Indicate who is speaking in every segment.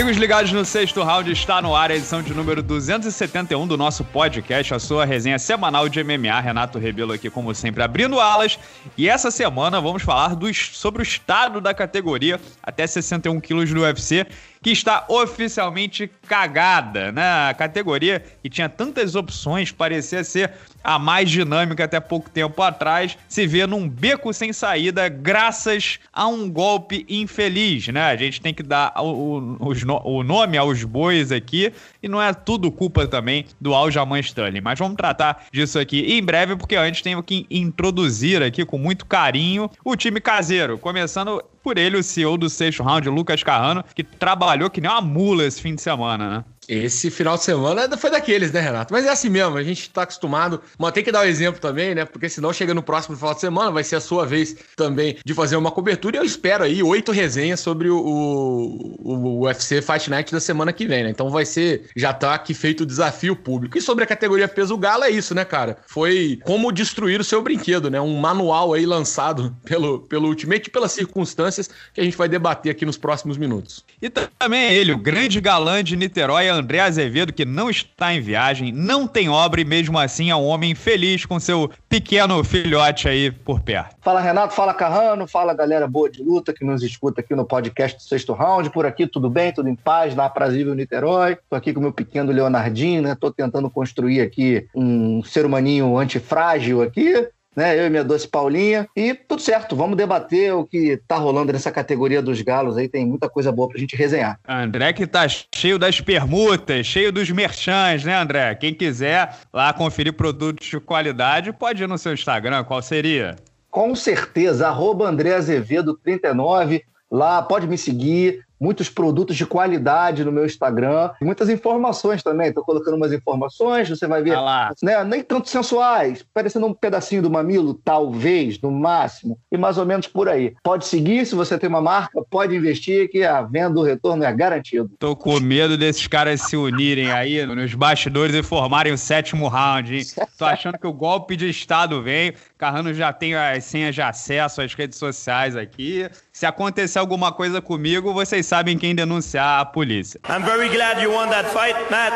Speaker 1: Amigos ligados no sexto round, está no ar a edição de número 271 do nosso podcast, a sua resenha semanal de MMA. Renato Rebelo aqui, como sempre, abrindo alas. E essa semana vamos falar do, sobre o estado da categoria até 61 quilos do UFC que está oficialmente cagada. né? A categoria que tinha tantas opções, parecia ser a mais dinâmica até pouco tempo atrás, se vê num beco sem saída graças a um golpe infeliz, né? A gente tem que dar o, o, os, o nome aos bois aqui e não é tudo culpa também do Aljaman Stanley. Mas vamos tratar disso aqui em breve, porque antes tenho que introduzir aqui com muito carinho o time caseiro. Começando por ele, o CEO do sexto round, Lucas Carrano, que trabalhou que nem uma mula esse fim de semana, né? Esse final de semana foi daqueles, né, Renato? Mas é assim mesmo, a gente tá acostumado. Mas tem que dar o um exemplo
Speaker 2: também, né? Porque senão chega no próximo final de semana, vai ser a sua vez também de fazer uma cobertura. E eu espero aí oito resenhas sobre o, o, o UFC Fight Night da semana que vem, né? Então vai ser, já tá aqui feito o desafio público. E sobre a categoria peso galo é isso, né, cara? Foi como destruir o seu brinquedo, né? Um manual aí lançado pelo, pelo Ultimate, pelas circunstâncias que a gente vai debater aqui nos próximos minutos. E
Speaker 1: também é ele, o grande galã de Niterói, André Azevedo, que não está em viagem, não tem obra e mesmo assim é um homem feliz com seu pequeno filhote aí por perto.
Speaker 3: Fala Renato, fala Carrano, fala galera boa de luta que nos escuta aqui no podcast do Sexto Round. Por aqui tudo bem, tudo em paz, na aprazível Niterói. Tô aqui com meu pequeno Leonardinho, né? Tô tentando construir aqui um ser humaninho antifrágil aqui né? Eu e minha doce Paulinha. E tudo certo, vamos debater o que tá rolando nessa categoria dos galos aí. Tem muita coisa boa pra gente resenhar.
Speaker 1: André que tá cheio das permutas, cheio dos merchãs, né, André? Quem quiser lá conferir produtos de qualidade, pode ir no seu Instagram, qual seria?
Speaker 3: Com certeza, arroba André Azevedo 39. Lá, pode me seguir, muitos produtos de qualidade no meu Instagram, muitas informações também. Estou colocando umas informações, você vai ver, ah né? nem tanto sensuais, parecendo um pedacinho do mamilo, talvez, no máximo, e mais ou menos por aí. Pode seguir, se você tem uma marca, pode investir, que a venda, o retorno é garantido.
Speaker 1: Estou com medo desses caras se unirem aí nos bastidores e formarem o sétimo round, hein? achando que o golpe de Estado vem. Carrano já tem as senhas de acesso às redes sociais aqui. Se acontecer alguma coisa comigo, vocês sabem quem denunciar a polícia. I'm very glad you won that fight, Matt,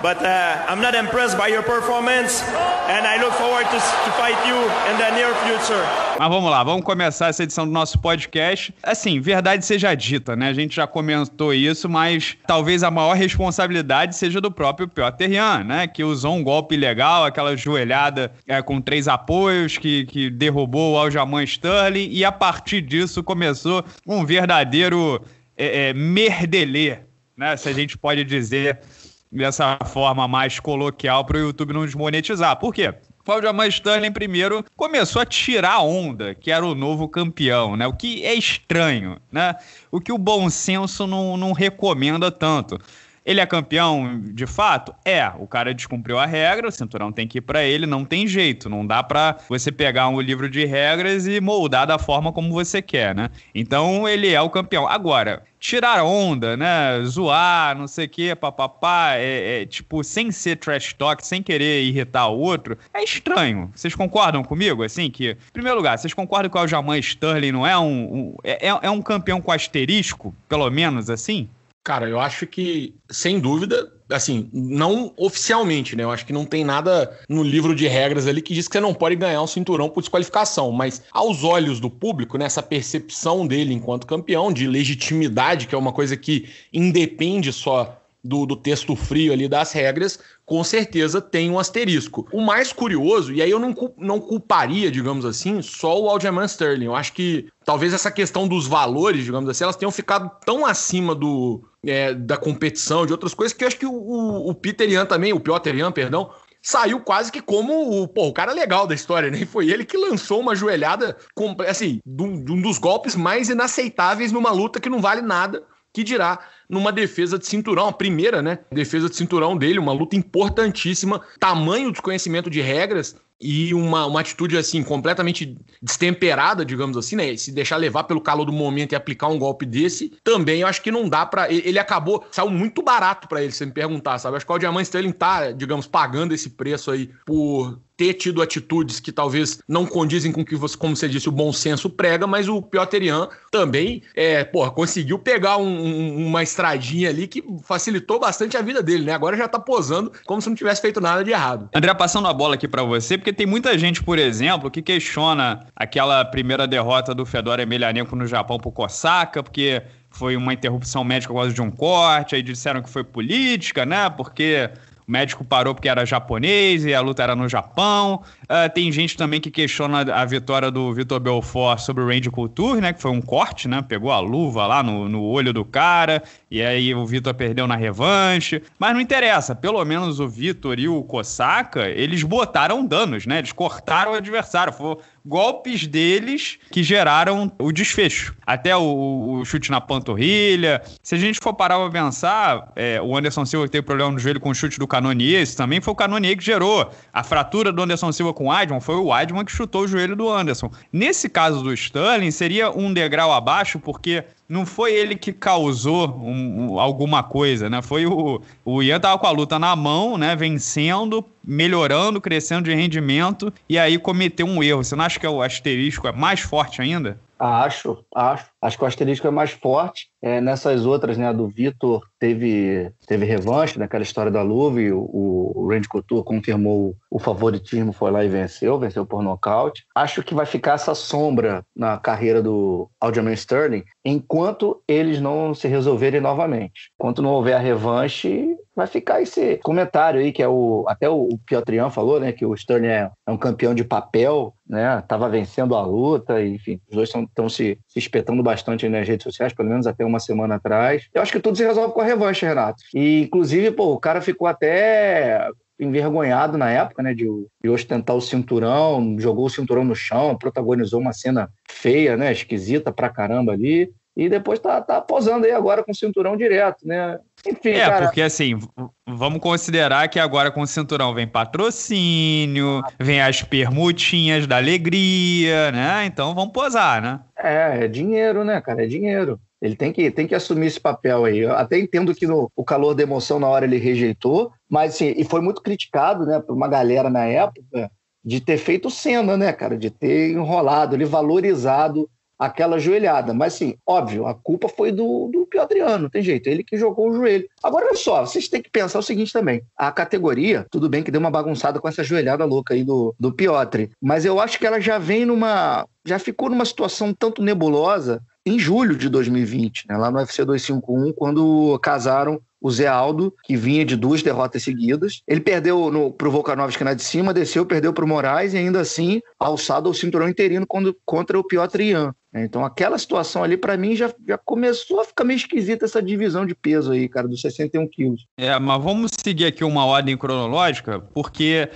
Speaker 1: but uh, I'm not impressed by your performance and I look forward to, to fight you in the near future. Mas vamos lá, vamos começar essa edição do nosso podcast. Assim, verdade seja dita, né? A gente já comentou isso, mas talvez a maior responsabilidade seja do próprio Piotr Jan, né? Que usou um golpe legal, aquela joelhada é, com três apoios que, que derrubou o Aljamain Sterling e a partir disso começou começou um verdadeiro é, é, merdelê, né? Se a gente pode dizer dessa forma mais coloquial para o YouTube não desmonetizar. Por quê? Claudia Mãe Sterling primeiro começou a tirar onda, que era o novo campeão, né? O que é estranho, né? O que o bom senso não, não recomenda tanto. Ele é campeão de fato? É. O cara descumpriu a regra, o cinturão tem que ir para ele, não tem jeito. Não dá para você pegar um livro de regras e moldar da forma como você quer, né? Então ele é o campeão. Agora, tirar onda, né? Zoar, não sei o que, papapá, é, é, tipo, sem ser trash talk, sem querer irritar o outro, é estranho. Vocês concordam comigo, assim, que... Em primeiro lugar, vocês concordam que o Aljaman Sterling não é um... um é, é, é um campeão com asterisco, pelo menos, assim? Cara, eu acho que, sem dúvida,
Speaker 2: assim, não oficialmente, né? Eu acho que não tem nada no livro de regras ali que diz que você não pode ganhar um cinturão por desqualificação, mas aos olhos do público, né, percepção dele enquanto campeão, de legitimidade, que é uma coisa que independe só do, do, texto frio ali das regras, com certeza tem um asterisco. O mais curioso, e aí eu não, não culparia, digamos assim, só o Aljamain Sterling. Eu acho que talvez essa questão dos valores, digamos assim, elas tenham ficado tão acima do, é, da competição, de outras coisas, que eu acho que o, o, Peter Ian também, o Piotr Ian, perdão, saiu quase que como o, pô, o cara legal da história, né? foi ele que lançou uma joelhada, assim, de um dos golpes mais inaceitáveis numa luta que não vale nada que dirá numa defesa de cinturão, a primeira, né? Defesa de cinturão dele, uma luta importantíssima, tamanho desconhecimento de regras e uma, uma atitude assim completamente destemperada, digamos assim, né? Se deixar levar pelo calor do momento e aplicar um golpe desse, também eu acho que não dá para ele acabou saiu muito barato para ele, se me perguntar, sabe? Acho que o Diamante Sterling tá, digamos, pagando esse preço aí por ter tido atitudes que talvez não condizem com o que você, como você disse, o bom senso prega, mas o Pioterian também, é, porra, conseguiu pegar um, uma estradinha ali que facilitou bastante a vida dele, né? Agora já tá posando como se não tivesse feito nada de errado.
Speaker 1: André, passando a bola aqui para você, porque tem muita gente, por exemplo, que questiona aquela primeira derrota do Fedor Emelianenko no Japão pro Kosaka, porque foi uma interrupção médica por causa de um corte, aí disseram que foi política, né? Porque o médico parou porque era japonês e a luta era no Japão. Uh, tem gente também que questiona a vitória do Vitor Belfort sobre o Randy Couture, né? Que foi um corte, né? Pegou a luva lá no, no olho do cara e aí o Vitor perdeu na revanche. Mas não interessa, pelo menos o Vitor e o Kosaka, eles botaram danos, né? Eles cortaram o adversário. Foi golpes deles que geraram o desfecho. Até o, o chute na panturrilha. Se a gente for parar pra pensar, é, o Anderson Silva teve problema no joelho com o chute do Canonier, esse também foi o Canonier que gerou. A fratura do Anderson Silva com o Adman foi o Adman que chutou o joelho do Anderson. Nesse caso do Sterling, seria um degrau abaixo, porque não foi ele que causou um, alguma coisa, né? Foi o, o Ian tava com a luta na mão, né? Vencendo, melhorando, crescendo de rendimento e aí cometeu um erro. Você não acha que o asterisco é mais forte ainda? Acho, acho. Acho que o asterisco é mais forte.
Speaker 3: É, nessas outras, né, a do Vitor teve, teve revanche naquela história da Luve, o, o Randy Couture confirmou o favoritismo, foi lá e venceu, venceu por nocaute. Acho que vai ficar essa sombra na carreira do Aljamain Sterling enquanto eles não se resolverem novamente. Enquanto não houver a revanche, vai ficar esse comentário aí que é o até o, o Piotrian falou, né, que o Sterling é, é, um campeão de papel, né, tava vencendo a luta, enfim, os dois estão se, se espetando bastante nas redes sociais, pelo menos até uma semana atrás. Eu acho que tudo se resolve com a revanche, Renato. E, inclusive, pô, o cara ficou até envergonhado na época, né, de, de, ostentar o cinturão, jogou o cinturão no chão, protagonizou uma cena feia, né, esquisita pra caramba ali, e depois tá, tá posando aí agora com o cinturão direto, né.
Speaker 1: Enfim, é, cara... porque assim, vamos considerar que agora com o cinturão vem patrocínio, vem as permutinhas da alegria, né, então vamos posar, né.
Speaker 3: É, é dinheiro, né, cara, é dinheiro. Ele tem que, tem que assumir esse papel aí. Eu até entendo que no, o calor da emoção na hora ele rejeitou, mas assim, e foi muito criticado, né, por uma galera na época de ter feito cena, né, cara, de ter enrolado, ele valorizado aquela joelhada. Mas assim, óbvio, a culpa foi do, do Piotriano, não tem jeito, ele que jogou o joelho. Agora, olha só, vocês têm que pensar o seguinte também: a categoria, tudo bem que deu uma bagunçada com essa joelhada louca aí do, do Piotre, mas eu acho que ela já vem numa. já ficou numa situação tanto nebulosa em julho de 2020, né, lá no UFC 251, quando casaram o Zé Aldo, que vinha de duas derrotas seguidas. Ele perdeu no, pro Volkanovski na de cima, desceu, perdeu pro Moraes e ainda assim alçado ao cinturão interino quando, contra o Piotr Ian. Né? Então aquela situação ali, para mim, já, já começou a ficar meio esquisita essa divisão de peso aí, cara, dos 61 quilos.
Speaker 1: É, mas vamos seguir aqui uma ordem cronológica, porque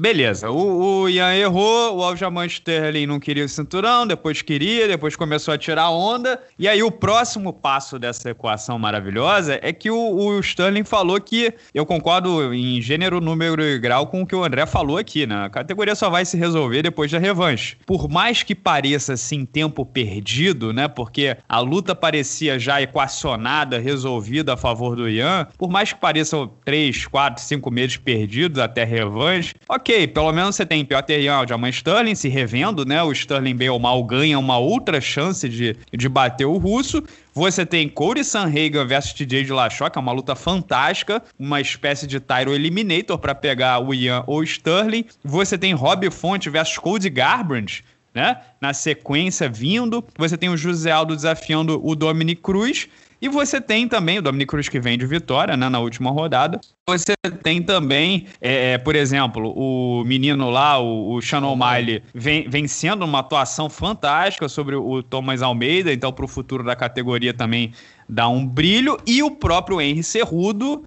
Speaker 1: beleza. O, o Ian errou, o Aljamain Sterling não queria o cinturão, depois queria, depois começou a tirar onda. E aí o próximo passo dessa equação maravilhosa é que o, o Sterling falou que eu concordo em gênero, número e grau com o que o André falou aqui, né? A categoria só vai se resolver depois da revanche. Por mais que pareça assim tempo perdido, né? Porque a luta parecia já equacionada, resolvida a favor do Ian, por mais que pareçam três, quatro, cinco meses perdidos até revanche, ok pelo menos você tem Piotr Jan, Diamante Sterling se revendo, né? O Sterling bem ou mal ganha uma outra chance de, de bater o russo. Você tem Corey Sanhagen versus TJ de Lachó, que é uma luta fantástica, uma espécie de Tyro Eliminator para pegar o Ian ou Sterling. Você tem Rob Fonte versus Cody Garbrandt, né? Na sequência vindo. Você tem o José Aldo desafiando o Dominic Cruz. E você tem também o Dominic Cruz que vem de vitória né, na última rodada. Você tem também, é, é por exemplo, o menino lá, o, o Shannon Miley, vem, vencendo uma atuação fantástica sobre o Thomas Almeida. Então, para o futuro da categoria também dá um brilho. E o próprio Henry Cerrudo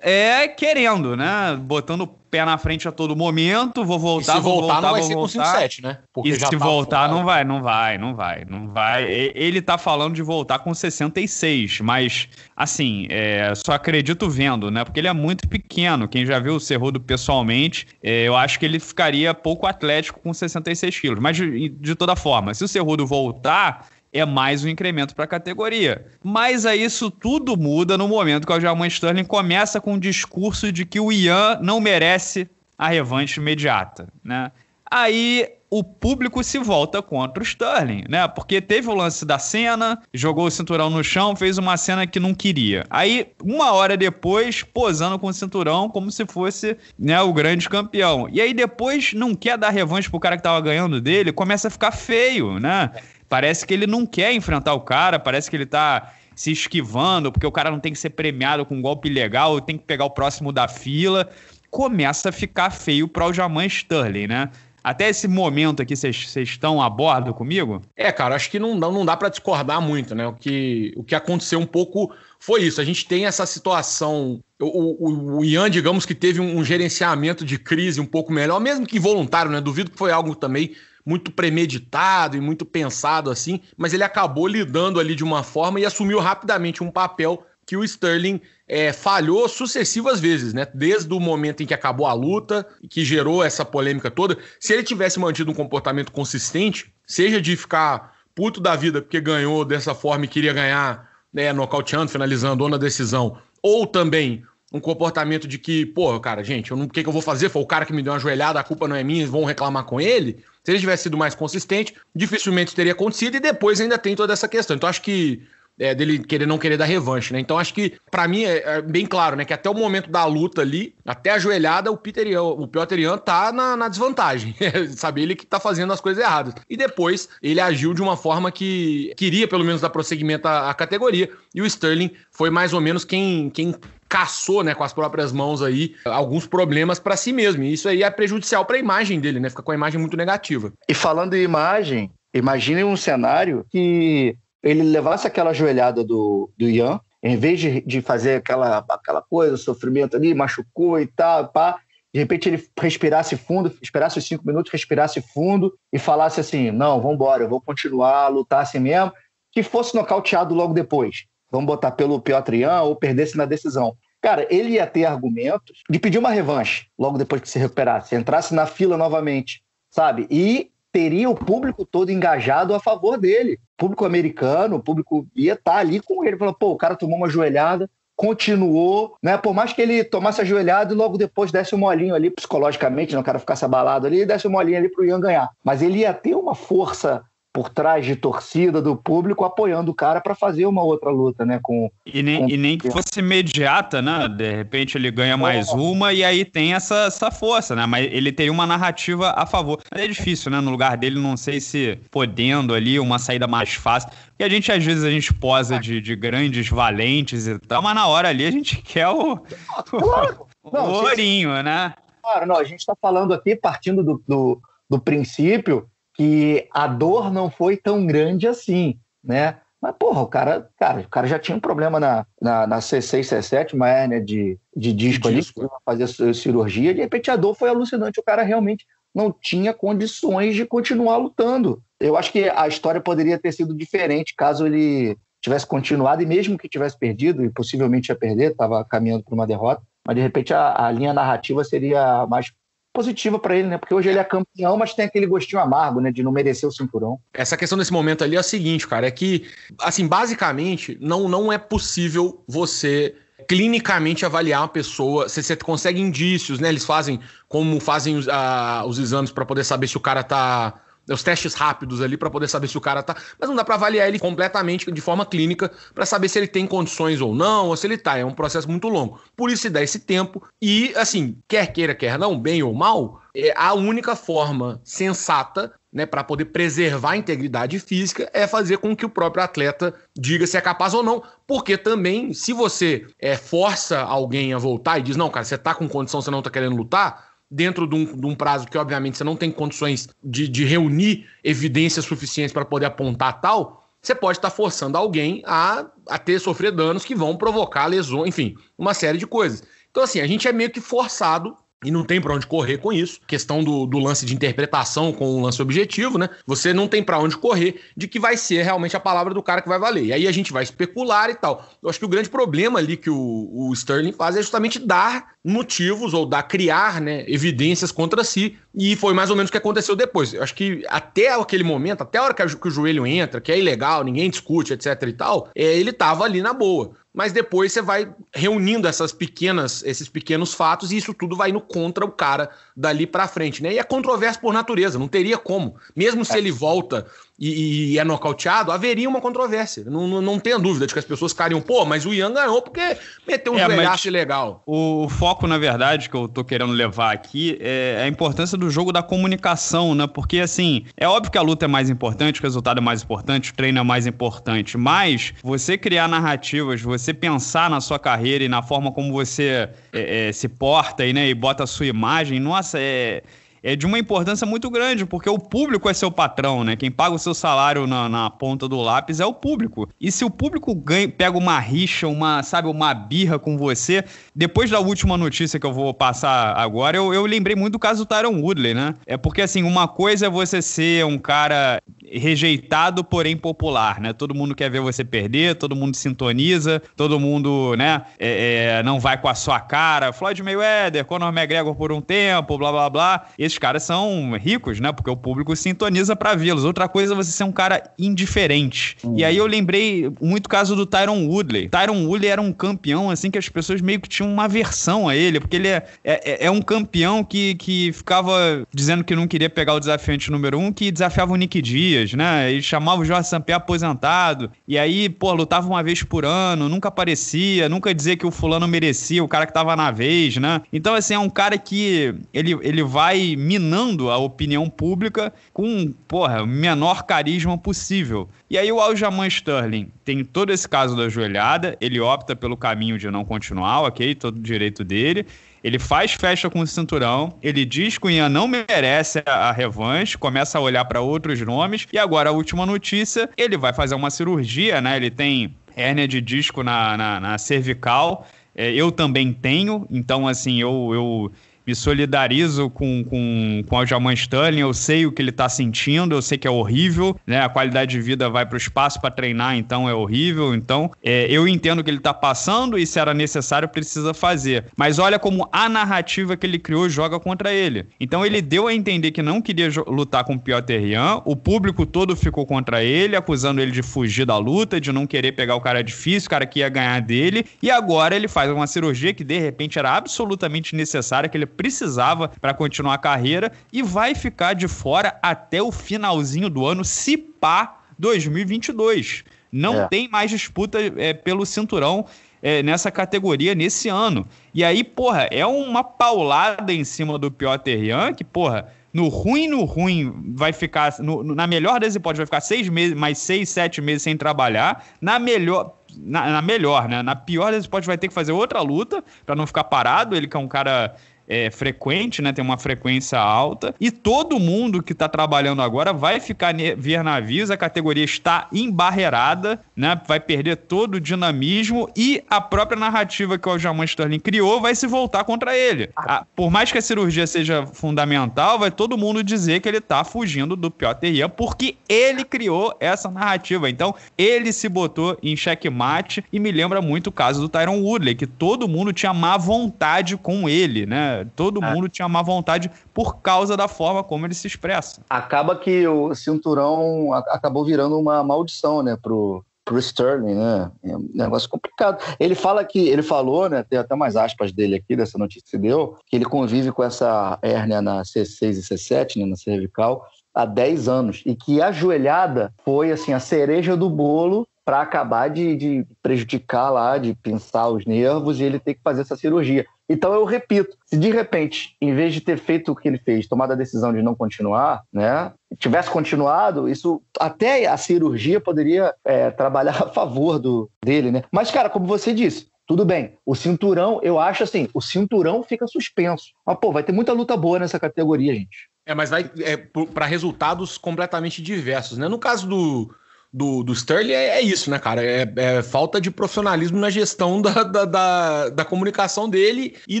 Speaker 1: é querendo, né? Botando pé na frente a todo momento, vou voltar, e vou voltar, voltar não vai ser com 5,7, né? Porque e se tá voltar, não vai, não vai, não vai, não vai. Ele tá falando de voltar com 66, mas, assim, é, só acredito vendo, né? Porque ele é muito pequeno. Quem já viu o Cerrudo pessoalmente, é, eu acho que ele ficaria pouco atlético com 66 quilos. Mas, de, de toda forma, se o Cerrudo voltar é mais um incremento para a categoria. Mas aí isso tudo muda no momento que o Aljamain Sterling começa com o um discurso de que o Ian não merece a revanche imediata, né? Aí o público se volta contra o Sterling, né? Porque teve o lance da cena, jogou o cinturão no chão, fez uma cena que não queria. Aí, uma hora depois, posando com o cinturão como se fosse né, o grande campeão. E aí, depois, não quer dar revanche pro cara que tava ganhando dele, começa a ficar feio, né? Parece que ele não quer enfrentar o cara, parece que ele tá se esquivando, porque o cara não tem que ser premiado com um golpe legal, tem que pegar o próximo da fila. Começa a ficar feio para o Jaman Sterling, né? Até esse momento aqui, vocês estão a bordo comigo? É, cara, acho que não, não dá para discordar muito, né? O
Speaker 2: que, o que aconteceu um pouco foi isso. A gente tem essa situação. O, o, o Ian, digamos que teve um, um, gerenciamento de crise um pouco melhor, mesmo que involuntário, né? Duvido que foi algo também muito premeditado e muito pensado assim, mas ele acabou lidando ali de uma forma e assumiu rapidamente um papel que o Sterling é, falhou sucessivas vezes, né? Desde o momento em que acabou a luta, que gerou essa polêmica toda. Se ele tivesse mantido um comportamento consistente, seja de ficar puto da vida porque ganhou dessa forma e queria ganhar, né, nocauteando, finalizando ou na decisão, ou também um comportamento de que, pô, cara, gente, eu não, o que, que eu vou fazer? Foi o cara que me deu uma joelhada, a culpa não é minha, vão reclamar com ele. Se ele tivesse sido mais consistente, dificilmente teria acontecido e depois ainda tem toda essa questão. Então acho que é, dele querer não querer dar revanche, né? Então acho que para mim é, é, bem claro, né, que até o momento da luta ali, até a joelhada, o Peter Ian, o Piotr Ian tá na, na desvantagem, sabe? Ele que tá fazendo as coisas erradas. E depois ele agiu de uma forma que queria pelo menos dar prosseguimento à, à categoria e o Sterling foi mais ou menos quem quem caçou, né, com as próprias mãos aí alguns problemas para si mesmo. E isso aí é prejudicial para a imagem dele, né? Fica com a imagem muito negativa. E falando
Speaker 3: em imagem, imagine um cenário que ele levasse aquela joelhada do, do Ian, em vez de, de fazer aquela, aquela coisa, sofrimento ali, machucou e tal, pá. De repente ele respirasse fundo, esperasse os cinco minutos, respirasse fundo e falasse assim: não, vamos embora, eu vou continuar, lutar assim mesmo, que fosse nocauteado logo depois vamos botar pelo Piotrian, ou perdesse na decisão. Cara, ele ia ter argumentos de pedir uma revanche logo depois que se recuperasse, entrasse na fila novamente, sabe? E teria o público todo engajado a favor dele. O público americano, o público ia estar tá ali com ele, falando, pô, o cara tomou uma joelhada, continuou, né? Por mais que ele tomasse a joelhada e logo depois desse um molinho ali psicologicamente, não né? quero ficar ficasse abalado ali, desse um molinho ali pro Ian ganhar. Mas ele ia ter uma força por trás de torcida do público apoiando o cara para fazer uma outra luta, né? Com, e, nem, com... e nem que
Speaker 1: fosse imediata, né? De repente ele ganha mais é. uma e aí tem essa, essa força, né? Mas ele teria uma narrativa a favor. Mas é difícil, né? No lugar dele, não sei se podendo ali uma saída mais fácil. Porque a gente, às vezes, a gente posa de, de grandes valentes e tal, mas na hora ali a gente quer o. Ah, claro.
Speaker 3: o não, ourinho, gente... né? Claro, não, a gente está falando aqui partindo do, do, do princípio que a dor não foi tão grande assim, né? Mas, porra, o cara, cara, o cara já tinha um problema na, na, na C6, C7, uma hérnia de, de disco de ali, fazer cirurgia, de repente a dor foi alucinante, o cara realmente não tinha condições de continuar lutando. Eu acho que a história poderia ter sido diferente caso ele tivesse continuado, e mesmo que tivesse perdido, e possivelmente ia perder, estava caminhando para uma derrota, mas de repente a, a linha narrativa seria mais positiva para ele, né? Porque hoje ele é campeão, mas tem aquele gostinho amargo, né? De não merecer o cinturão.
Speaker 2: Essa questão nesse momento ali é a seguinte, cara, é que, assim, basicamente, não, não é possível você clinicamente avaliar uma pessoa, você consegue indícios, né? Eles fazem como fazem os, ah, os exames para poder saber se o cara tá os testes rápidos ali para poder saber se o cara tá, mas não dá para avaliar ele completamente de forma clínica para saber se ele tem condições ou não, ou se ele tá, é um processo muito longo. Por isso se dá esse tempo e assim, quer queira quer não, bem ou mal, é a única forma sensata né, para poder preservar a integridade física, é fazer com que o próprio atleta diga se é capaz ou não. Porque também, se você é, força alguém a voltar e diz, não, cara, você está com condição, você não está querendo lutar, dentro de um, de um, prazo que, obviamente, você não tem condições de, de reunir evidências suficientes para poder apontar tal, você pode estar tá forçando alguém a, a ter sofrer danos que vão provocar lesões, enfim, uma série de coisas. Então, assim, a gente é meio que forçado e não tem para onde correr com isso. Questão do, do, lance de interpretação com o lance objetivo, né? Você não tem para onde correr de que vai ser realmente a palavra do cara que vai valer. E aí a gente vai especular e tal. Eu acho que o grande problema ali que o, o Sterling faz é justamente dar motivos ou dar criar, né, evidências contra si. E foi mais ou menos o que aconteceu depois. Eu acho que até aquele momento, até a hora que, a, que o joelho entra, que é ilegal, ninguém discute, etc e tal, é, ele tava ali na boa mas depois você vai reunindo essas pequenas, esses pequenos fatos e isso tudo vai indo contra o cara dali para frente, né? E é controverso por natureza, não teria como. Mesmo é. se ele volta e, e, é nocauteado, haveria uma controvérsia. Não, não, não dúvida de que as pessoas ficariam, pô, mas o Ian ganhou porque meteu um é,
Speaker 1: legal. O foco, na verdade, que eu tô querendo levar aqui é a importância do jogo da comunicação, né? Porque, assim, é óbvio que a luta é mais importante, o resultado é mais importante, o treino é mais importante, mas você criar narrativas, você pensar na sua carreira e na forma como você é, é, se porta aí né, e bota a sua imagem, nossa, é, é de uma importância muito grande, porque o público é seu patrão, né? Quem paga o seu salário na, na ponta do lápis é o público. E se o público ganha, pega uma rixa, uma, sabe, uma birra com você, depois da última notícia que eu vou passar agora, eu, eu lembrei muito do caso do Tyron Woodley, né? É porque, assim, uma coisa é você ser um cara rejeitado, porém popular, né? Todo mundo quer ver você perder, todo mundo sintoniza, todo mundo, né, é, é, não vai com a sua cara. Floyd Mayweather, Conor McGregor por um tempo, blá blá blá. Esses caras são ricos, né? Porque o público sintoniza para vê-los. Outra coisa é você ser um cara indiferente. Uhum. E aí eu lembrei muito o caso do Tyron Woodley. Tyron Woodley era um campeão, assim, que as pessoas meio que tinham uma aversão a ele, porque ele é, é, é, é um campeão que, que ficava dizendo que não queria pegar o desafiante número um, que desafiava o Nick Diaz dias, né? Ele chamava o Jorge Sampaio aposentado, e aí, pô, lutava uma vez por ano, nunca aparecia, nunca dizia que o fulano merecia, o cara que tava na vez, né? Então, assim, é um cara que ele, ele vai minando a opinião pública com, porra, o menor carisma possível. E aí o Aljamain Sterling tem todo esse caso da joelhada, ele opta pelo caminho de não continuar, ok? Todo direito dele. Ele faz festa com o cinturão, ele diz que o Ian não merece a, revanche, começa a olhar para outros nomes, e agora a última notícia: ele vai fazer uma cirurgia, né? Ele tem hérnia de disco na, na, na cervical. É, eu também tenho, então assim, eu, eu me solidarizo com, com, com o Aljaman Sterling, eu sei o que ele tá sentindo, eu sei que é horrível, né? A qualidade de vida vai pro espaço para treinar, então é horrível. Então, é, eu entendo o que ele tá passando e se era necessário, precisa fazer. Mas olha como a narrativa que ele criou joga contra ele. Então, ele deu a entender que não queria lutar com o Piotr Jan, o público todo ficou contra ele, acusando ele de fugir da luta, de não querer pegar o cara difícil, o cara que ia ganhar dele, e agora ele faz uma cirurgia que de repente era absolutamente necessária, que ele precisava para continuar a carreira e vai ficar de fora até o finalzinho do ano, se pá 2022. Não é. tem mais disputa é, pelo cinturão é, nessa categoria nesse ano. E aí, porra, é uma paulada em cima do Piotr Jan, que, porra, no ruim, no ruim, vai ficar. No, na melhor das hipóteses, vai ficar seis meses, mais seis, sete meses sem trabalhar. Na melhor. Na, na melhor, né? Na pior das hipóteses, vai ter que fazer outra luta para não ficar parado. Ele que é um cara é, frequente, né? Tem uma frequência alta. E todo mundo que está trabalhando agora vai ficar ver navios. A categoria está embarreirada, né? Vai perder todo o dinamismo e a própria narrativa que o Aljamain Sterling criou vai se voltar contra ele. A, por mais que a cirurgia seja fundamental, vai todo mundo dizer que ele está fugindo do Piotr Ian porque ele criou essa narrativa. Então, ele se botou em xeque-mate e me lembra muito o caso do Tyron Woodley, que todo mundo tinha má vontade com ele, né? Todo é. mundo tinha má vontade por causa da forma como ele se expressa. Acaba
Speaker 3: que o cinturão acabou virando uma maldição, né, pro, pro Sterling, né? É um negócio complicado. Ele fala que ele falou, né? Tem até mais aspas dele aqui dessa notícia que deu, que ele convive com essa hérnia na C6 e C7, né, na cervical, há 10 anos e que a ajoelhada foi assim a cereja do bolo para acabar de, de prejudicar lá, de pinçar os nervos e ele ter que fazer essa cirurgia. Então eu repito, se de repente, em vez de ter feito o que ele fez, tomado a decisão de não continuar, né, tivesse continuado, isso até a cirurgia poderia é, trabalhar a favor do, dele, né? Mas cara, como você disse, tudo bem. O cinturão, eu acho assim, o cinturão fica suspenso. Mas pô, vai ter muita luta boa nessa categoria, gente.
Speaker 2: É, mas vai é, para resultados completamente diversos, né? No caso do do, do Sterling é, é isso, né, cara? É, é, falta de profissionalismo na gestão da, da, da, da comunicação dele e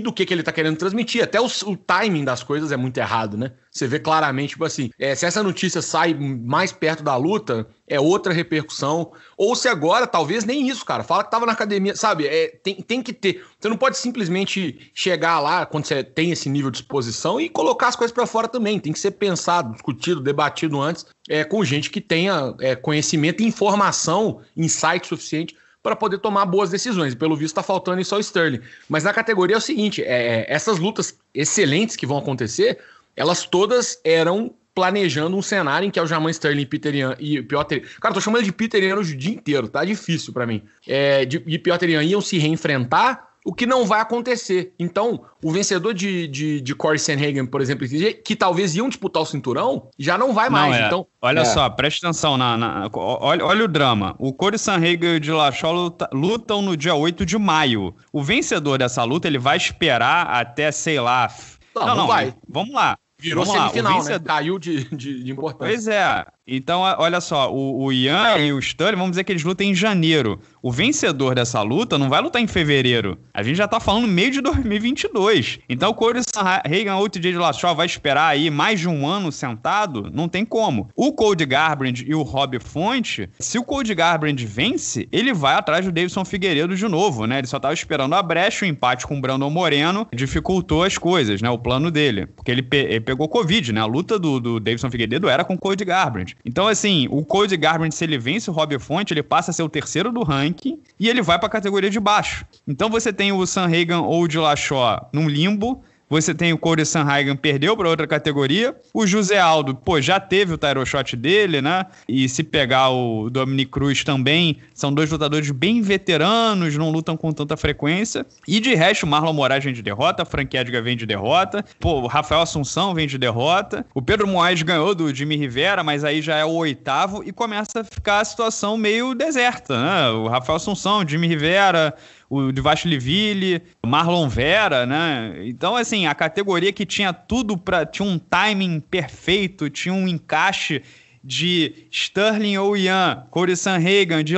Speaker 2: do que, que ele tá querendo transmitir. Até o, o timing das coisas é muito errado, né? Você vê claramente, tipo assim, é, se essa notícia sai mais perto da luta, é outra repercussão. Ou se agora, talvez nem isso, cara. Fala que tava na academia, sabe? É, tem, tem que ter. Você não pode simplesmente chegar lá, quando você tem esse nível de exposição, e colocar as coisas para fora também. Tem que ser pensado, discutido, debatido antes, é, com gente que tenha é, conhecimento, informação, insight suficiente para poder tomar boas decisões. Pelo visto, está faltando isso ao Sterling. Mas na categoria é o seguinte: é, é essas lutas excelentes que vão acontecer elas todas eram planejando um cenário em que o Jaman Sterling, Peter Ian e Piotr... Cara, tô chamando de Peter Ian o dia inteiro, tá difícil para mim. É, de, e Piotr Ian iam se reenfrentar, o que não vai acontecer. Então, o vencedor de, de, de Corey Sanhagen, por exemplo, que talvez iam disputar o cinturão, já não vai mais. é. então, olha é. só,
Speaker 1: preste atenção. Na, na, olha, olha o drama. O Corey Sanhagen e o Dillashaw luta, lutam no dia 8 de maio. O vencedor dessa luta, ele vai esperar até, sei lá... Não, não, não vai. Vamos lá. Virou Vamos semifinal, lá, vencedor... né?
Speaker 2: Caiu de, de, de importância.
Speaker 1: Pois é. Então, olha só, o, o Ian e o Stanley, vamos dizer que eles lutam em janeiro. O vencedor dessa luta não vai lutar em fevereiro. A gente já tá falando meio de 2022. Então, o Cody Reagan outro dia de Dillashaw vai esperar aí mais de um ano sentado? Não tem como. O Cody Garbrand e o Rob Fonte, se o Cody Garbrand vence, ele vai atrás do Davidson Figueiredo de novo, né? Ele só tava tá esperando a brecha, o empate com o Brandon Moreno dificultou as coisas, né? O plano dele. Porque ele, pe ele pegou Covid, né? A luta do, do Davidson Figueiredo era com o Cody Garbrand. Então, assim, o Cody Garbrandt, se ele vence o Rob Fonte, ele passa a ser o terceiro do ranking e ele vai para a categoria de baixo. Então você tem o Sam Reagan ou o Dillashaw num limbo, você tem o Corey Sanhagen, perdeu para outra categoria. O José Aldo, pô, já teve o title shot dele, né? E se pegar o Dominic Cruz também, são dois lutadores bem veteranos, não lutam com tanta frequência. E de resto, o Marlon Moraes vem de derrota, a Frank Edgar vem de derrota, pô, o Rafael Assunção vem de derrota. O Pedro Moraes ganhou do Jimmy Rivera, mas aí já é o oitavo e começa a ficar a situação meio deserta, né? O Rafael Assunção, o Jimmy Rivera, o de Vasconcelos, Marlon Vera, né? Então, assim, a categoria que tinha tudo para tinha um timing perfeito, tinha um encaixe de Sterling ou Ian, Corey Sanhagan, de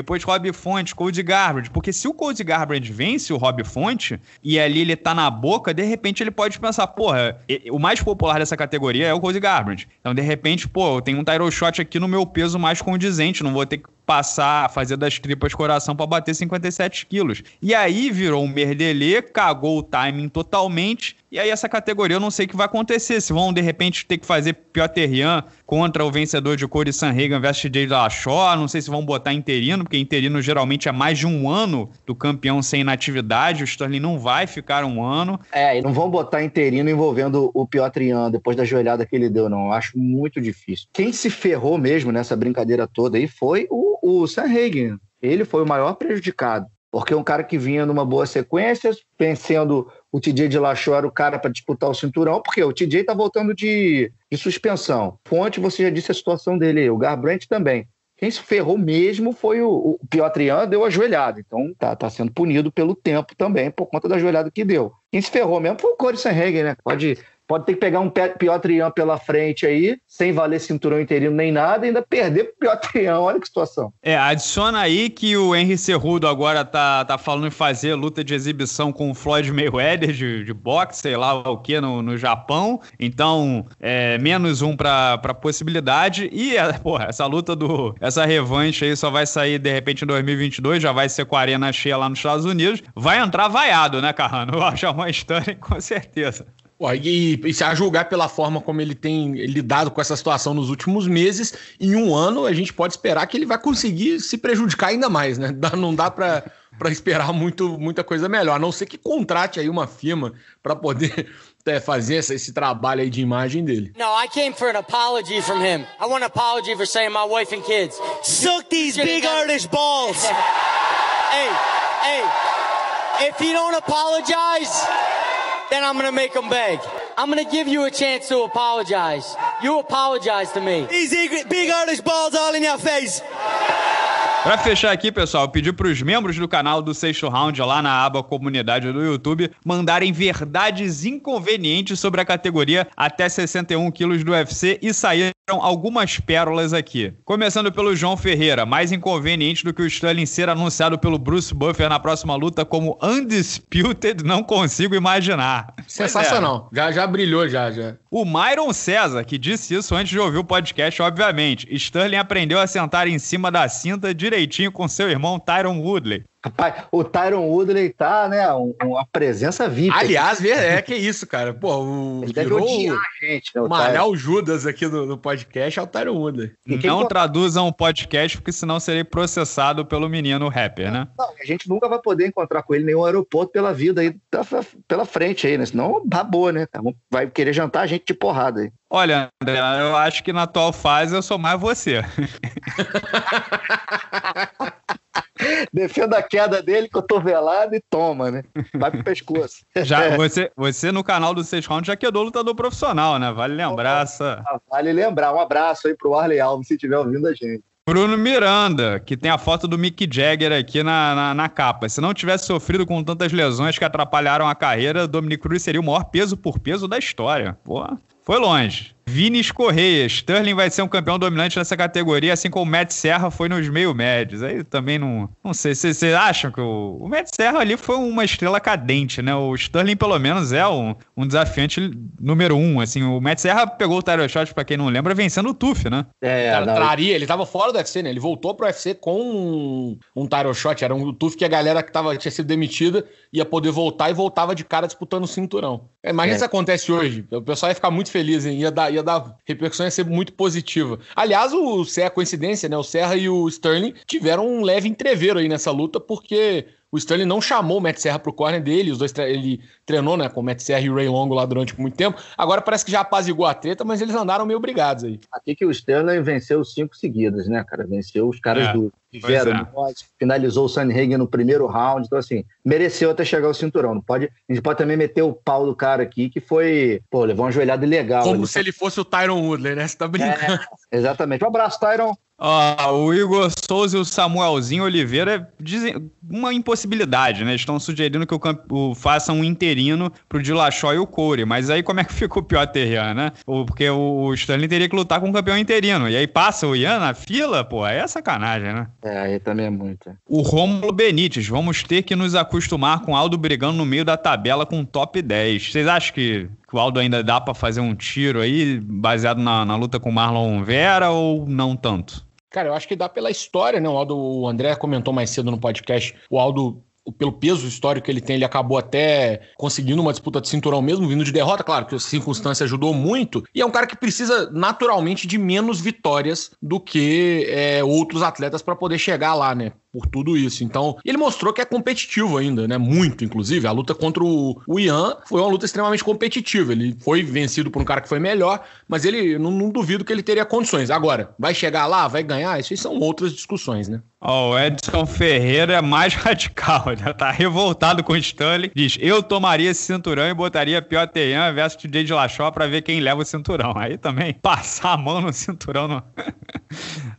Speaker 1: depois Rob Fonte, Cody Garbrandt. Porque se o Cody Garbrandt vence o Rob Fonte e ali ele tá na boca, de repente ele pode pensar, porra, o mais popular dessa categoria é o Cody Garbrandt. Então, de repente, pô, eu tenho um title shot aqui no meu peso mais condizente, não vou ter que passar, fazer das tripas coração para bater 57 quilos. E aí virou um merdelê, cagou o timing totalmente. E aí essa categoria eu não sei o que vai acontecer. Se vão de repente ter que fazer Piotr Rian contra o vencedor de Corey Sanhagen versus Jay Lachó, não sei se vão botar interino, porque interino geralmente é mais de um ano do campeão sem inatividade. O Sterling não vai ficar um ano.
Speaker 3: É, e não vão botar interino envolvendo o Piotrian depois da joelhada que ele deu, não. Eu acho muito difícil. Quem se ferrou mesmo nessa brincadeira toda aí foi o, o Hagen. Ele foi o maior prejudicado. Porque um cara que vinha numa boa sequência, pensando o TJ de Lachó era o cara para disputar o cinturão, porque o TJ está voltando de, de, suspensão. Ponte, você já disse a situação dele, o Garbrandt também. Quem se ferrou mesmo foi o, o Piotrian, deu ajoelhada. Então tá, tá sendo punido pelo tempo também, por conta da ajoelhada que deu. Quem se ferrou mesmo foi o Corey Sanhagen, né? Pode Pode ter que pegar um Piotrian pela frente aí, sem valer cinturão interino nem nada, e ainda perder pro Piotrian. Olha que situação.
Speaker 1: É, adiciona aí que o Henry Cerrudo agora tá, tá falando em fazer luta de exibição com o Floyd Mayweather de, de boxe, sei lá o que, no, no Japão. Então, é, menos um pra, pra possibilidade. E, é, porra, essa luta do. Essa revanche aí só vai sair de repente em 2022, já vai ser com a arena cheia lá nos Estados Unidos. Vai entrar vaiado, né, Carrano? O uma história com certeza
Speaker 2: e, e se a julgar pela forma como ele tem lidado com essa situação nos últimos meses, em um ano a gente pode esperar que ele vai conseguir se prejudicar ainda mais, né? Não dá para para esperar muito, muita coisa melhor, a não ser que contrate aí uma firma para poder é, fazer esse, esse trabalho aí de imagem dele. No, I came for an apology from him. I want an apology for saying my wife and kids suck these big artist balls. hey, hey, if you don't apologize then I'm gonna make them beg. I'm gonna give you a chance to apologize. You apologize to me. These big Irish balls all in your face.
Speaker 1: Para fechar aqui, pessoal, pedi para os membros do canal do Sexto Round, lá na aba Comunidade do YouTube, mandarem verdades inconvenientes sobre a categoria até 61 quilos do UFC e sair algumas pérolas aqui. Começando pelo João Ferreira, mais inconveniente do que o Sterling ser anunciado pelo Bruce Buffer na próxima luta como Undisputed, não consigo imaginar. É. Sensacional. É. Já, já brilhou, já, já. O Myron César, que disse isso antes de ouvir o podcast, obviamente. Sterling aprendeu a sentar em cima da cinta direitinho com seu irmão Tyron Woodley.
Speaker 3: Rapaz, o Tyron Woodley tá, né, uma presença viva. Aliás,
Speaker 2: é que isso, cara. Pô, o Ele virou odiar, o, gente, né, o Manel Judas aqui no, no, podcast é o Tyron Woodley. Não é
Speaker 1: traduzam o podcast, porque senão serei processado pelo menino rapper, né? Não,
Speaker 3: a gente nunca vai poder encontrar com ele em nenhum aeroporto pela vida aí, pela frente aí, né? Senão babou, tá né? Tá vai querer jantar a gente de porrada aí.
Speaker 1: Olha, André, eu acho que na atual fase eu sou mais você.
Speaker 3: Defenda a queda dele, cotovelado e toma, né? Vai pro pescoço. Já, é.
Speaker 1: você, você no canal do Seis Rounds já quedou lutador profissional, né? Vale lembrar ah, essa. Ah, vale lembrar.
Speaker 3: Um abraço aí pro Arley Alves, se estiver ouvindo a gente.
Speaker 1: Bruno Miranda, que tem a foto do Mick Jagger aqui na, na, na, capa. Se não tivesse sofrido com tantas lesões que atrapalharam a carreira, Dominic Cruz seria o maior peso por peso da história. Pô, foi longe. Vinis Correia. Sterling vai ser um campeão dominante nessa categoria, assim como o Matt Serra foi nos meio médios. Aí também não. Não sei, vocês acham que o, o Matt Serra ali foi uma estrela cadente, né? O Sterling, pelo menos, é um, um desafiante número um. Assim, o Matt Serra pegou o Tyro Shot, pra quem não lembra, vencendo o TUF, né? É, Cara, não... traria,
Speaker 2: ele tava fora do UFC, né? Ele voltou pro UFC com um, um Tyro Shot. Era um TUF que a galera que tava, tinha sido demitida ia poder voltar e voltava de cara disputando o cinturão. Imagina é. se é. acontece hoje. O pessoal ia ficar muito feliz, hein? Ia dar. Ia ia dar repercussão, ia ser muito positiva. Aliás, o, é coincidência, né? O Serra e o Sterling tiveram um leve entreveiro aí nessa luta, porque o Stanley não chamou o Matt Serra pro corner dele, os dois ele treinou né, com o Matt Serra e o Ray Longo lá durante muito tempo. Agora parece que já apazigou a treta, mas eles andaram meio brigados aí. Aqui que o Stanley venceu cinco seguidas, né, cara? Venceu os caras é, do zero, é.
Speaker 3: finalizou o Sanhagen no primeiro round, então assim, mereceu até chegar ao cinturão. Não pode, a gente pode também meter o pau do cara aqui, que foi, pô, levou uma joelhada legal. Como ali. se
Speaker 1: ele fosse o Tyron Woodley, né? Você tá brincando. É, exatamente. Um abraço, Tyron. Ah, o Igor Souza e o Samuelzinho Oliveira dizem uma impossibilidade, né? Estão sugerindo que o, campo, faça um interino pro Dilachó e o Coure. Mas aí como é que fica né? o Piotr Ian, né? Porque o, Stanley teria que lutar com o campeão interino. E aí passa o Ian na fila, pô, aí é sacanagem, né? É, aí também é muito. O Rômulo Benítez, vamos ter que nos acostumar com Aldo brigando no meio da tabela com top 10. Vocês acham que que o Aldo ainda dá para fazer um tiro aí, baseado na, na luta com o Marlon Vera, ou não tanto?
Speaker 2: Cara, eu acho que dá pela história, né? O Aldo, o André comentou mais cedo no podcast, o Aldo pelo peso histórico que ele tem, ele acabou até conseguindo uma disputa de cinturão mesmo, vindo de derrota, claro que a circunstância ajudou muito, e é um cara que precisa naturalmente de menos vitórias do que é, outros atletas para poder chegar lá, né? por tudo isso. Então, ele mostrou que é competitivo ainda, né? Muito, inclusive. A luta contra o, o Ian foi uma luta extremamente competitiva. Ele foi vencido por um cara que foi melhor, mas ele não, não duvido que ele teria condições. Agora, vai chegar lá, vai ganhar? Isso aí são outras discussões, né?
Speaker 1: Oh, o Edson Ferreira é mais radical, né? tá revoltado com o Stanley. Diz: Eu tomaria esse cinturão e botaria Piotr Tian versus DJ de Lachó pra ver quem leva o cinturão. Aí também, passar a mão no cinturão. No...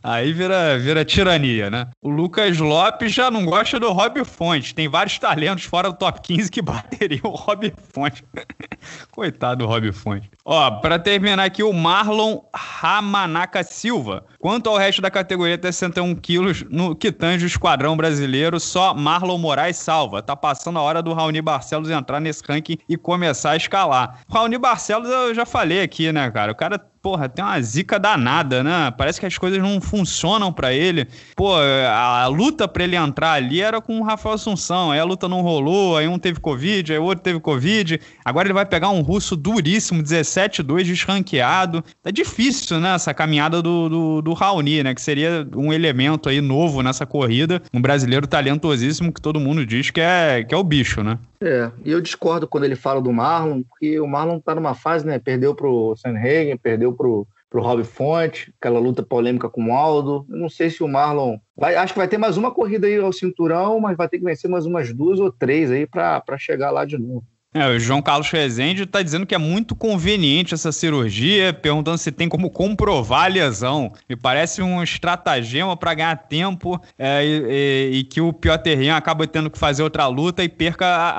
Speaker 1: aí vira, vira tirania, né? O Lucas Lopes já não gosta do Rob Fonte. Tem vários talentos fora do top 15 que bateriam o Rob Fonte. Coitado do Rob Fonte. Ó, para terminar aqui, o Marlon Ramanaca Silva. Quanto ao resto da categoria até 61 quilos, no que tange o esquadrão brasileiro, só Marlon Moraes salva. Tá passando a hora do Raoni Barcelos entrar nesse ranking e começar a escalar. O Raoni Barcelos, eu já falei aqui, né, cara? O cara porra, tem uma zica danada, né? Parece que as coisas não funcionam para ele. Pô, a, a luta para ele entrar ali era com o Rafael Assunção. Aí a luta não rolou, aí um teve Covid, aí o outro teve Covid. Agora ele vai pegar um russo duríssimo, 17-2, desranqueado. Tá difícil, né? Essa caminhada do, do, do Raoni, né? Que seria um elemento aí novo nessa corrida. Um brasileiro talentosíssimo que todo mundo diz que é, que é o bicho, né?
Speaker 3: É, e eu discordo quando ele fala do Marlon, porque o Marlon tá numa fase, né? Perdeu pro Sanhagen, perdeu perdeu pro, pro Rob Fonte, aquela luta polêmica com o Aldo. Eu não sei se o Marlon. Vai, acho que vai ter mais uma corrida aí ao cinturão, mas vai ter que vencer mais umas duas ou três aí para chegar lá de novo.
Speaker 1: É, o João Carlos Rezende está dizendo que é muito conveniente essa cirurgia, perguntando se tem como comprovar a lesão. Me parece um estratagema para ganhar tempo é, e, e, e, que o Piotr Jan acaba tendo que fazer outra luta e perca a,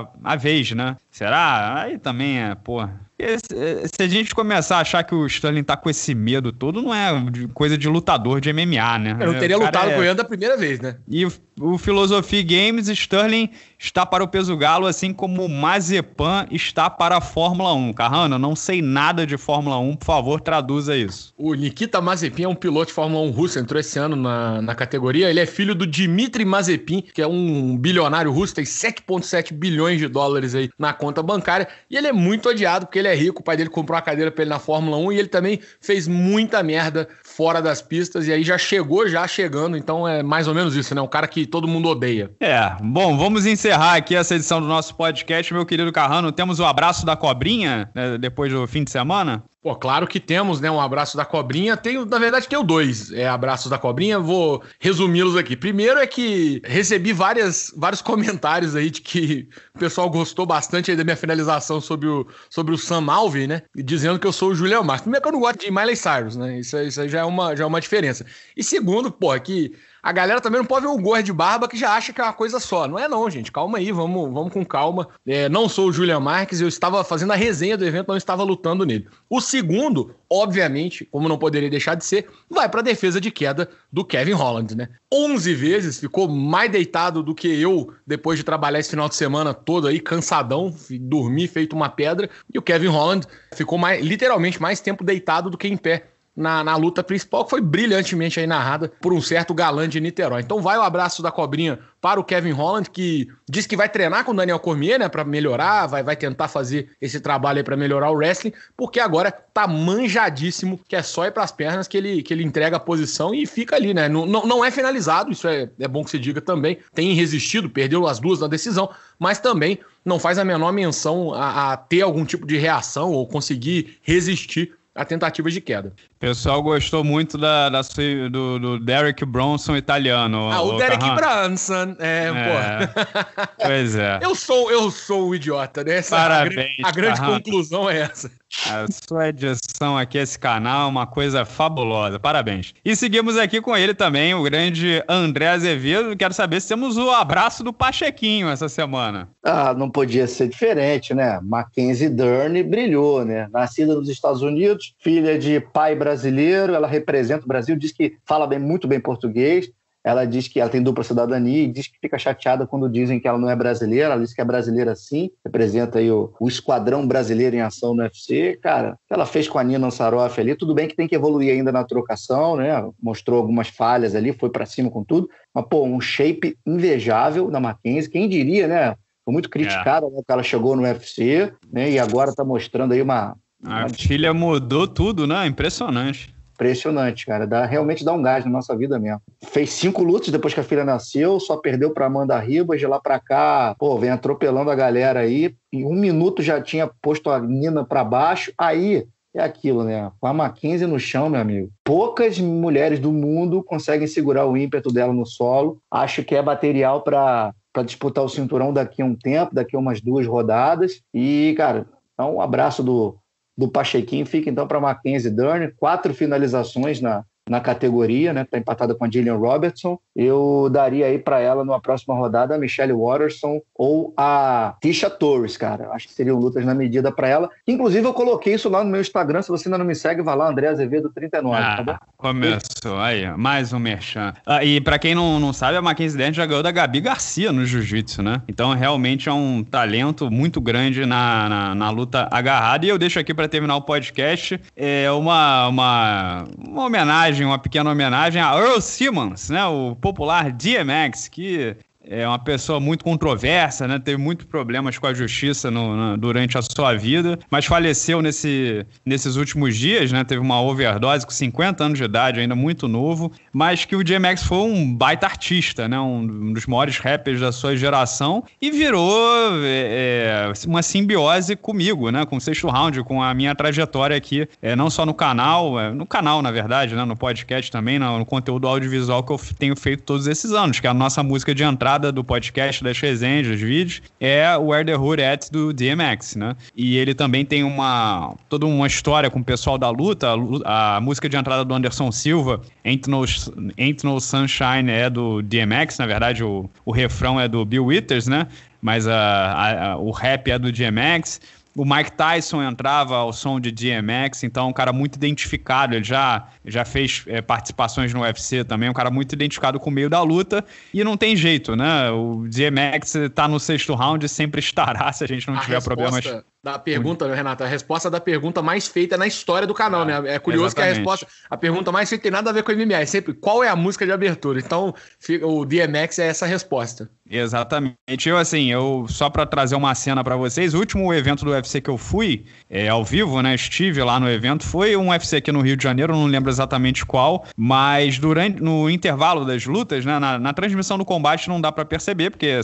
Speaker 1: a, a vez, né? Será? Aí também é, pô. Se a gente começar a achar que o Sterling tá com esse medo todo, não é coisa de lutador de MMA, né? Eu não é, teria lutado é... com ele da primeira vez, né? E o, Filosofia Games, Sterling está para o peso galo, assim como o Mazepan está para a Fórmula 1. Carrano, não sei nada de Fórmula 1, por favor, traduza isso.
Speaker 2: O Nikita Mazepin é um piloto de Fórmula 1 russo, entrou esse ano na, na categoria. Ele é filho do Dmitry Mazepin, que é um bilionário russo, tem 7,7 bilhões de dólares aí na conta bancária. E ele é muito odiado porque ele é rico. O pai dele comprou uma cadeira para ele na Fórmula 1 e ele também fez muita merda fora das pistas. E aí já chegou, já chegando. Então é mais ou
Speaker 1: menos isso, né? Um cara que todo mundo odeia. É. Bom, vamos encerrar aqui essa edição do nosso podcast, meu querido Carrano. Temos o abraço da cobrinha né, depois do fim de semana?
Speaker 2: Pô, claro que temos, né? Um abraço da cobrinha. tenho na verdade, tenho dois é, abraços da cobrinha. Vou resumi-los aqui. Primeiro é que recebi várias, vários comentários aí de que o pessoal gostou bastante aí da minha finalização sobre o, sobre o Sam Alvin né? Dizendo que eu sou o Julião Marques. Primeiro que eu não gosto de Miley Cyrus, né? Isso, isso aí já é, uma, já é uma diferença. E segundo, pô, é que a galera também não pode ver o gordo de barba que já acha que é uma coisa só. Não é não, gente. Calma aí, vamos, vamos com calma. É, não sou o Julian Marques, eu estava fazendo a resenha do evento, não estava lutando nele. O segundo, obviamente, como não poderia deixar de ser, vai para a defesa de queda do Kevin Holland, né? 11 vezes, ficou mais deitado do que eu depois de trabalhar esse final de semana todo aí, cansadão, dormir feito uma pedra, e o Kevin Holland ficou mais, literalmente mais tempo deitado do que em pé na, na luta principal, que foi brilhantemente aí narrada por um certo galã de Niterói. Então vai o abraço da cobrinha para o Kevin Holland, que diz que vai treinar com o Daniel Cormier, né, para melhorar, vai, vai tentar fazer esse trabalho aí para melhorar o wrestling, porque agora tá manjadíssimo, que é só ir para as pernas que ele, que ele entrega a posição e fica ali, né? Não, não, não é finalizado, isso é, é bom que se diga também. Tem resistido, perdeu as duas na decisão, mas também não faz a menor menção a, a ter algum tipo de reação ou conseguir resistir a tentativa de queda.
Speaker 1: O pessoal gostou muito da, da do, do, Derek Bronson italiano. Ah, o, o Derek Carran.
Speaker 2: Bronson. É, é. Pois é. Eu sou, eu sou o idiota, né? Essa é Parabéns, a, grande, a grande conclusão
Speaker 1: é essa. A sua edição aqui, esse canal, é uma coisa fabulosa. Parabéns. E seguimos aqui com ele também, o grande André Azevedo. Quero saber se temos o abraço do Pachequinho essa semana.
Speaker 3: Ah, não podia ser diferente, né? Mackenzie Dern brilhou, né? Nascida nos Estados Unidos, filha de pai brasileiro, ela representa o Brasil, diz que fala bem, muito bem português ela diz que ela tem dupla cidadania e diz que fica chateada quando dizem que ela não é brasileira, ela diz que é brasileira sim, representa aí o, o esquadrão brasileiro em ação no UFC, cara, ela fez com a Nina Ansaroff ali, tudo bem que tem que evoluir ainda na trocação, né, mostrou algumas falhas ali, foi para cima com tudo, mas pô, um shape invejável da Mackenzie, quem diria, né, foi muito criticada é. né, que ela chegou no UFC, né, e agora tá mostrando aí uma...
Speaker 1: A uma... filha mudou tudo, né, impressionante.
Speaker 3: Impressionante, cara. Dá, realmente dá um gás na nossa vida mesmo. Fez cinco lutas depois que a filha nasceu, só perdeu pra Amanda Ribas, de lá pra cá, pô, vem atropelando a galera aí. Em um minuto já tinha posto a Nina pra baixo. Aí é aquilo, né? Com a Mackenzie no chão, meu amigo. Poucas mulheres do mundo conseguem segurar o ímpeto dela no solo. Acho que é material pra. Para disputar o cinturão daqui a um tempo, daqui a umas duas rodadas. E, cara, um abraço do do Pachequinho fica então para Mackenzie Dern, quatro finalizações na, na categoria, né? Está empatada com a Jillian Robertson. Eu daria aí para ela numa próxima rodada a Michelle Waterson ou a Tisha Torres, cara. Acho que seriam lutas na medida para ela. Inclusive, eu coloquei isso lá no meu Instagram. Se você ainda não me segue, vá lá, André Azevedo 39, tá ah, tá bom?
Speaker 1: Começou aí, mais um merchan. Ah, e para quem não, não sabe, a Mackenzie Dent já ganhou da Gabi Garcia no jiu-jitsu, né? Então, realmente é um talento muito grande na, na, na luta agarrada. E eu deixo aqui para terminar o podcast é uma, uma, uma homenagem homenagem, uma pequena homenagem a Earl Simmons, né, o popular DMX, que é uma pessoa muito controversa, né? Teve muitos problemas com a justiça no, durante a sua vida, mas faleceu nesse, nesses últimos dias, né? Teve uma overdose com 50 anos de idade, ainda muito novo, mas que o DMX foi um baita artista, né? Um, dos maiores rappers da sua geração e virou é, é, uma simbiose comigo, né? Com o sexto round, com a minha trajetória aqui, é, não só no canal, é, no canal, na verdade, né? No podcast também, no, no conteúdo audiovisual que eu tenho feito todos esses anos, que é a nossa música de entrada temporada do podcast, das resenhas, dos vídeos, é o Where the Hood At do DMX, né? E ele também tem uma toda uma história com o pessoal da luta. A, a música de entrada do Anderson Silva, Ain't No, Ain't no Sunshine, é do DMX, na verdade o, o refrão é do Bill Withers, né? Mas a, a, a o rap é do DMX. O Mike Tyson entrava ao som de DMX, então é um cara muito identificado. Ele já, já fez é, participações no UFC também, um cara muito identificado com o meio da luta. E não tem jeito, né? O DMX tá no sexto round e sempre estará se a gente não a tiver resposta, problemas
Speaker 2: da pergunta, Muito. Né, Renata, a resposta da pergunta mais feita na história do canal, ah, né? É curioso exatamente. que a resposta, a pergunta mais feita tem nada a ver com o MMA, é sempre qual é a música de abertura. Então, o DMX
Speaker 1: é essa resposta. Exatamente. Eu assim, eu só para trazer uma cena para vocês, o último evento do UFC que eu fui, é, ao vivo, né, estive lá no evento, foi um UFC aqui no Rio de Janeiro, não lembro exatamente qual, mas durante no intervalo das lutas, né, na, na transmissão do combate não dá para perceber porque é,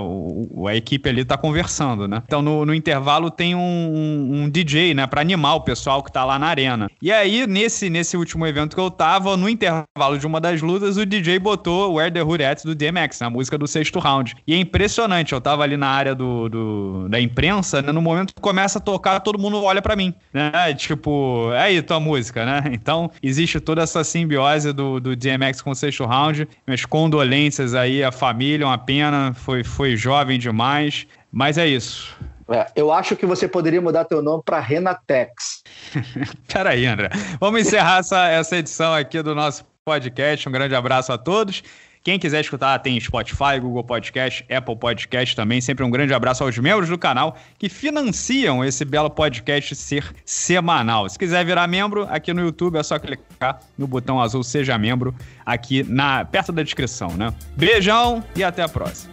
Speaker 1: o, a equipe ali tá conversando, né? Então no, no intervalo tem um, um, DJ, né, para animar o pessoal que tá lá na arena. E aí, nesse, nesse último evento que eu tava, no intervalo de uma das lutas, o DJ botou Where the Hood At do DMX, na música do sexto round. E é impressionante, eu tava ali na área do, do da imprensa, né, no momento que começa a tocar, todo mundo olha para mim, né, tipo, é aí tua música, né? Então, existe toda essa simbiose do, do DMX com o sexto round. Minhas condolências aí à família, uma pena, foi, foi jovem demais. Mas é isso. É, eu acho
Speaker 3: que você poderia mudar teu nome para Renatex.
Speaker 1: Peraí, André. Vamos encerrar essa, essa edição aqui do nosso podcast. Um grande abraço a todos. Quem quiser escutar, tem Spotify, Google Podcast, Apple Podcast também. Sempre um grande abraço aos membros do canal que financiam esse belo podcast ser semanal. Se quiser virar membro, aqui no YouTube é só clicar no botão azul Seja Membro, aqui na perto da descrição, né? Beijão e até a próxima.